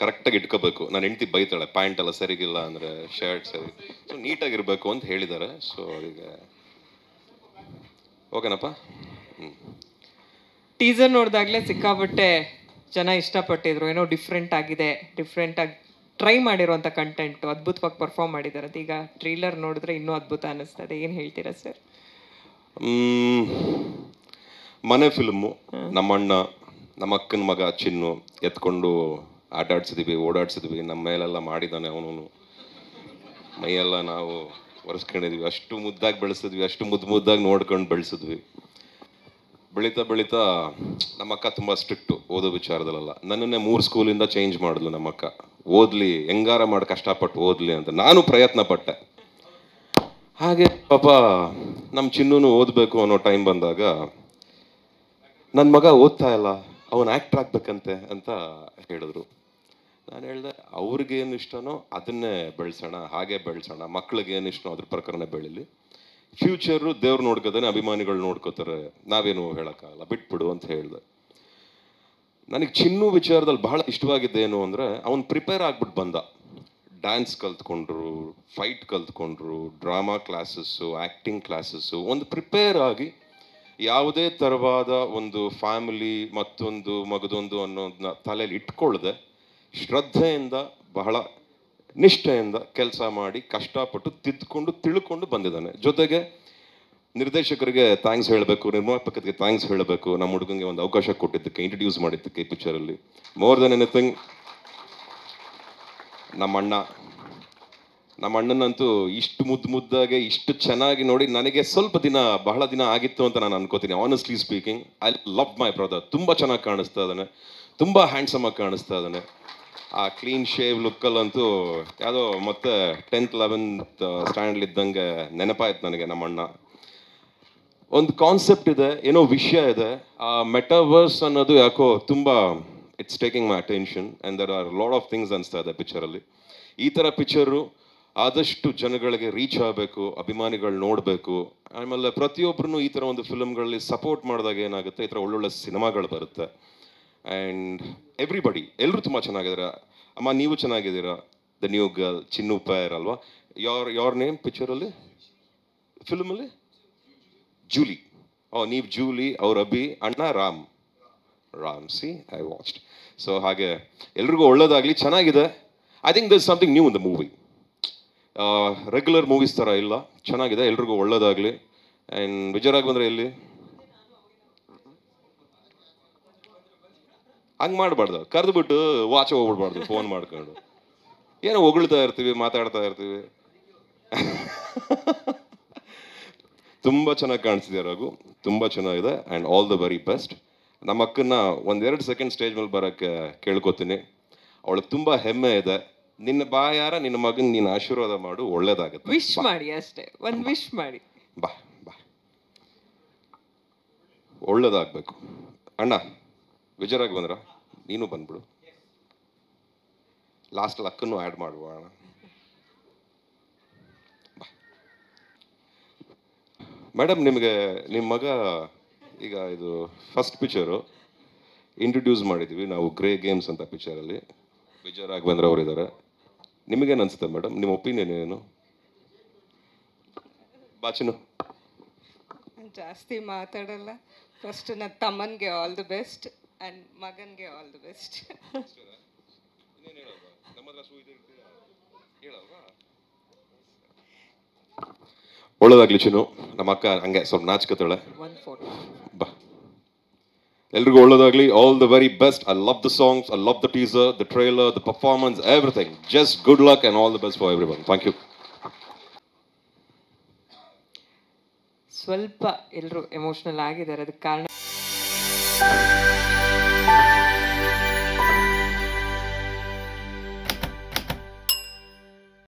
ಕರೆಕ್ಟಾಗಿ ಇಟ್ಕೋಬೇಕು ನಾನು ಹೆಂಡ್ತಿ ಬೈತಾಳೆ ಪ್ಯಾಂಟ್ ಎಲ್ಲ ಸರಿಗಿಲ್ಲ ಅಂದರೆ ಶರ್ಟ್ ಸರಿ ಸೊ ನೀಟಾಗಿರಬೇಕು ಅಂತ ಹೇಳಿದ್ದಾರೆ ಸೊ ಈಗ ಓಕೆನಪ್ಪ ಟೀಸರ್ ನೋಡಿದಾಗ್ಲೇ ಸಿಕ್ಕಾಪಟ್ಟೆ ಜನ ಇಷ್ಟಪಟ್ಟಿದ್ರು ಏನೋ ಡಿಫ್ರೆಂಟ್ ಆಗಿದೆ ಆಗಿ ಟ್ರೈ ಮಾಡಿರುವಂತ ಕಂಟೆಂಟ್ ಅದ್ಭುತವಾಗಿ ಪರ್ಫಾರ್ಮ್ ಮಾಡಿದ್ದಾರೆ ಅದೀಗ ಈಗ ಟ್ರೈಲರ್ ನೋಡಿದ್ರೆ ಇನ್ನೂ ಅದ್ಭುತ ಅನ್ನಿಸ್ತದೆ ಏನು ಹೇಳ್ತೀರಾ ಸರ್ ಮನೆ ಫಿಲ್ಮು ನಮ್ಮಣ್ಣ ನಮ್ಮ ಅಕ್ಕನ ಮಗ ಚಿನ್ನು ಎತ್ಕೊಂಡು ಆಟಾಡ್ಸಿದ್ವಿ ಓಡಾಡ್ಸಿದ್ವಿ ನಮ್ಮ ಮೇಲೆಲ್ಲ ಮಾಡಿದ್ದಾನೆ ಅವನು ಮೈಯೆಲ್ಲ ನಾವು ಒರೆಸ್ಕೊಂಡಿದ್ವಿ ಅಷ್ಟು ಮುದ್ದಾಗಿ ಬೆಳೆಸಿದ್ವಿ ಅಷ್ಟು ಮುದ್ದು ಮುದ್ದಾಗಿ ನೋಡ್ಕೊಂಡು ಬೆಳೆಸಿದ್ವಿ ಬೆಳೀತಾ ಬೆಳೀತಾ ನಮ್ಮಕ್ಕ ತುಂಬ ಸ್ಟ್ರಿಕ್ಟು ಓದೋ ವಿಚಾರದಲ್ಲೆಲ್ಲ ನನ್ನನ್ನೇ ಮೂರು ಸ್ಕೂಲಿಂದ ಚೇಂಜ್ ಮಾಡಿದ್ಲು ನಮ್ಮಕ್ಕ ಓದಲಿ ಹೆಂಗಾರ ಮಾಡಿ ಕಷ್ಟಪಟ್ಟು ಓದಲಿ ಅಂತ ನಾನು ಪ್ರಯತ್ನ ಪಟ್ಟೆ ಹಾಗೆ ಪಾಪ ನಮ್ಮ ಚಿನ್ನೂ ಓದಬೇಕು ಅನ್ನೋ ಟೈಮ್ ಬಂದಾಗ ನನ್ನ ಮಗ ಓದ್ತಾ ಇಲ್ಲ ಅವನು ಆ್ಯಕ್ಟ್ರ್ ಆಗ್ಬೇಕಂತೆ ಅಂತ ಹೇಳಿದ್ರು ನಾನು ಹೇಳಿದೆ ಅವ್ರಿಗೇನು ಇಷ್ಟನೋ ಅದನ್ನೇ ಬೆಳೆಸೋಣ ಹಾಗೆ ಬೆಳೆಸೋಣ ಮಕ್ಳಿಗೇನು ಇಷ್ಟನೋ ಅದ್ರ ಪ್ರಕಾರನೇ ಬೆಳೀಲಿ ಫ್ಯೂಚರು ದೇವ್ರು ನೋಡ್ಕೋತಾನೆ ಅಭಿಮಾನಿಗಳು ನೋಡ್ಕೋತಾರೆ ನಾವೇನು ಹೇಳೋಕ್ಕಾಗಲ್ಲ ಬಿಟ್ಬಿಡು ಅಂತ ಹೇಳಿದೆ ನನಗೆ ಚಿನ್ನು ವಿಚಾರದಲ್ಲಿ ಬಹಳ ಇಷ್ಟವಾಗಿದ್ದೇನು ಅಂದರೆ ಅವನು ಪ್ರಿಪೇರ್ ಆಗ್ಬಿಟ್ಟು ಬಂದ ಡ್ಯಾನ್ಸ್ ಕಲ್ತ್ಕೊಂಡ್ರು ಫೈಟ್ ಕಲ್ತ್ಕೊಂಡ್ರು ಡ್ರಾಮಾ ಕ್ಲಾಸಸ್ಸು ಆ್ಯಕ್ಟಿಂಗ್ ಕ್ಲಾಸಸ್ಸು ಒಂದು ಪ್ರಿಪೇರ್ ಆಗಿ ಯಾವುದೇ ಥರವಾದ ಒಂದು ಫ್ಯಾಮಿಲಿ ಮತ್ತೊಂದು ಮಗದೊಂದು ಅನ್ನೋದನ್ನ ತಲೆಯಲ್ಲಿ ಇಟ್ಕೊಳ್ಳದೆ ಶ್ರದ್ಧೆಯಿಂದ ಬಹಳ ನಿಷ್ಠೆಯಿಂದ ಕೆಲಸ ಮಾಡಿ ಕಷ್ಟಪಟ್ಟು ತಿದ್ದುಕೊಂಡು ತಿಳ್ಕೊಂಡು ಬಂದಿದ್ದಾನೆ ಜೊತೆಗೆ ನಿರ್ದೇಶಕರಿಗೆ ಥ್ಯಾಂಕ್ಸ್ ಹೇಳಬೇಕು ನಿರ್ಮಾಪಕರಿಗೆ ಥ್ಯಾಂಕ್ಸ್ ಹೇಳಬೇಕು ನಮ್ಮ ಹುಡುಗನಿಗೆ ಒಂದು ಅವಕಾಶ ಕೊಟ್ಟಿದ್ದಕ್ಕೆ ಇಂಟ್ರಡ್ಯೂಸ್ ಮಾಡಿದ್ದಕ್ಕೆ ಈ ಪಿಕ್ಚರಲ್ಲಿ ಮೋರ್ ದೆನ್ ಎನಿಥಿಂಗ್ ನಮ್ಮ ಅಣ್ಣ ನಮ್ಮ ಅಣ್ಣನಂತೂ ಇಷ್ಟು ಮುದ್ದು ಮುದ್ದಾಗೆ ಇಷ್ಟು ಚೆನ್ನಾಗಿ ನೋಡಿ ನನಗೆ ಸ್ವಲ್ಪ ದಿನ ಬಹಳ ದಿನ ಆಗಿತ್ತು ಅಂತ ನಾನು ಅನ್ಕೋತೀನಿ honestly speaking I love my brother ತುಂಬ ಚೆನ್ನಾಗಿ ಕಾಣಿಸ್ತಾ ಇದ್ದಾನೆ ತುಂಬ ಹ್ಯಾಂಡ್ಸಮ್ ಆಗಿ ಕಾಣಿಸ್ತಾ ಇದ್ದಾನೆ ಆ ಕ್ಲೀನ್ ಶೇವ್ ಲುಕ್ಕಲ್ಲಂತೂ ಯಾವುದೋ ಮತ್ತೆ ಟೆಂತ್ ಲೆವೆಂತ್ ಸ್ಟ್ಯಾಂಡರ್ಡ್ ಇದ್ದಂಗೆ ನೆನಪಾಯ್ತು ನನಗೆ ನಮ್ಮ ಅಣ್ಣ ಒಂದು ಕಾನ್ಸೆಪ್ಟ್ ಇದೆ ಏನೋ ವಿಷಯ ಇದೆ ಆ ಮೆಟವರ್ಸ್ ಅನ್ನೋದು ಯಾಕೋ ತುಂಬ it's taking my attention and there are lot of things ಅನಿಸ್ತಾ ಇದೆ ಪಿಕ್ಚರಲ್ಲಿ ಈ ಥರ ಪಿಕ್ಚರು ಆದಷ್ಟು ಜನಗಳಿಗೆ ರೀಚ್ ಆಗಬೇಕು ಅಭಿಮಾನಿಗಳು ನೋಡಬೇಕು ಆಮೇಲೆ ಪ್ರತಿಯೊಬ್ಬರೂ ಈ ಥರ ಒಂದು ಫಿಲಮ್ಗಳಲ್ಲಿ ಸಪೋರ್ಟ್ ಮಾಡಿದಾಗ ಏನಾಗುತ್ತೆ ಈ ಥರ ಒಳ್ಳೊಳ್ಳೆ ಸಿನಿಮಾಗಳು ಬರುತ್ತೆ ಆ್ಯಂಡ್ ಎವ್ರಿಬಡಿ ಎಲ್ಲರೂ ತುಂಬ ಚೆನ್ನಾಗಿದ್ದೀರಾ ಅಮ್ಮ ನೀವು ಚೆನ್ನಾಗಿದ್ದೀರಾ ದ ನ್ಯೂ ಗರ್ಲ್ ಚಿನ್ನು ಪೈರ್ ಅಲ್ವಾ ಯೋರ್ ಯೋರ್ ನೇಮ್ ಪಿಕ್ಚರಲ್ಲಿ ಫಿಲ್ಮಲ್ಲಿ ಜೂಲಿ ಓ ನೀವು ಜೂಲಿ ಅವ್ರ ಅಬ್ಬಿ ಅಣ್ಣ Ram Ram see I watch so ಹಾಗೆ ಎಲ್ರಿಗೂ ಒಳ್ಳೇದಾಗಲಿ ಚೆನ್ನಾಗಿದೆ I think this something new in the movie regular movies ಥರ ಇಲ್ಲ ಚೆನ್ನಾಗಿದೆ ಎಲ್ರಿಗೂ ಒಳ್ಳೇದಾಗಲಿ ಆ್ಯಂಡ್ ಬಂದರೆ ಎಲ್ಲಿ ಹಂಗೆ ಮಾಡಬಾರ್ದು ಬಿಟ್ಟು ವಾಚ್ ಹೋಗ್ಬಿಡ್ಬಾರ್ದು ಫೋನ್ ಮಾಡ್ಕೊಂಡು ಏನೋ ಹೊಗಳ್ತಾ ಇರ್ತೀವಿ ಮಾತಾಡ್ತಾ ಇರ್ತೀವಿ ತುಂಬ ಚೆನ್ನಾಗಿ ಕಾಣಿಸಿದೆ ರಘು ತುಂಬ ಚೆನ್ನಾಗಿದೆ and all the very best ನಮ್ಮ ಅಕ್ಕನ್ನ ಒಂದೆರಡು ಸೆಕೆಂಡ್ ಸ್ಟೇಜ್ ಮೇಲೆ ಬರೋಕ್ಕೆ ಕೇಳ್ಕೊತೀನಿ ಅವಳಿಗೆ ತುಂಬ ಹೆಮ್ಮೆ ಇದೆ ನಿನ್ನ ಬಾಯಾರ ನಿನ್ನ ಮಗನ ನೀನು ಆಶೀರ್ವಾದ ಮಾಡು ಒಳ್ಳೇದಾಗುತ್ತೆ ವಿಶ್ ಮಾಡಿ ಅಷ್ಟೇ ಒಂದು ವಿಶ್ ಮಾಡಿ ಬಾ ಬಾ ಒಳ್ಳೇದಾಗಬೇಕು ಅಣ್ಣ ಗುಜರಾಗ್ ಬಂದ್ರ ನೀನು ಬಂದ್ಬಿಡು ಲಾಸ್ಟ್ ಲಕ್ಕನ್ನು ಆ್ಯಡ್ ಮಾಡುವ ಮೇಡಮ್ ನಿಮಗೆ ನಿಮ್ಮ ಮಗ ಈಗ ಇದು ಫಸ್ಟ್ ಪಿಕ್ಚರು ಇಂಟ್ರೊಡ್ಯೂಸ್ ಮಾಡಿದ್ವಿ ನಾವು ಗ್ರೇ ಗೇಮ್ಸ್ ಅಂತ ಪಿಕ್ಚರಲ್ಲಿ ಬಂದ್ರೆ ಬಂದ್ರ ಇದ್ದಾರೆ ನಿಮಗೇನು ಅನಿಸುತ್ತೆ ಮೇಡಮ್ ನಿಮ್ಮ ಒಪಿನಿಯನ್ ಏನು ಬಾಚನು ಜಾಸ್ತಿ ಮಾತಾಡಲ್ಲ ಫಸ್ಟ್ ನನ್ನ ತಮ್ಮನಿಗೆ ಆಲ್ ದಿ ಬೆಸ್ಟ್ ಆ್ಯಂಡ್ ಮಗನಿಗೆ ಆಲ್ ದಿ ಬೆಸ್ಟ್ ಒಳ್ಳೇದಾಗ್ಲಿ ಚಿನ್ನು ನಮ್ಮ ಅಕ್ಕ ಹಂಗೆ ಸ್ವಲ್ಪ ನಾಚ್ಕತ್ತಾಳೆ ಬಾ ಎಲ್ರಿಗೂ ಒಳ್ಳೇದಾಗ್ಲಿ all the very best I love the songs I love the teaser the trailer the performance everything just good luck and all the best for everyone thank you ಸ್ವಲ್ಪ ಎಲ್ಲರೂ ಎಮೋಷನಲ್ ಆಗಿದ್ದಾರೆ ಅದಕ್ಕೆ ಕಾರಣ